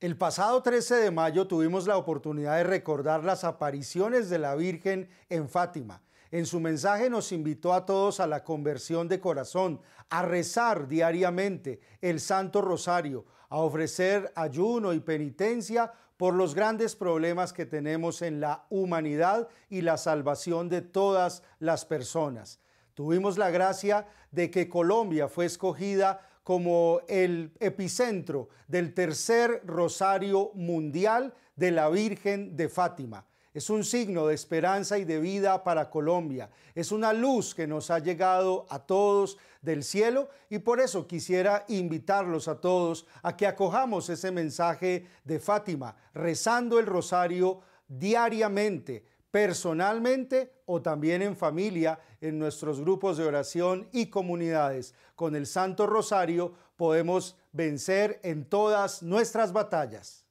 El pasado 13 de mayo tuvimos la oportunidad de recordar las apariciones de la Virgen en Fátima. En su mensaje nos invitó a todos a la conversión de corazón, a rezar diariamente el Santo Rosario, a ofrecer ayuno y penitencia por los grandes problemas que tenemos en la humanidad y la salvación de todas las personas. Tuvimos la gracia de que Colombia fue escogida como el epicentro del tercer rosario mundial de la Virgen de Fátima. Es un signo de esperanza y de vida para Colombia. Es una luz que nos ha llegado a todos del cielo y por eso quisiera invitarlos a todos a que acojamos ese mensaje de Fátima, rezando el rosario diariamente personalmente o también en familia, en nuestros grupos de oración y comunidades. Con el Santo Rosario podemos vencer en todas nuestras batallas.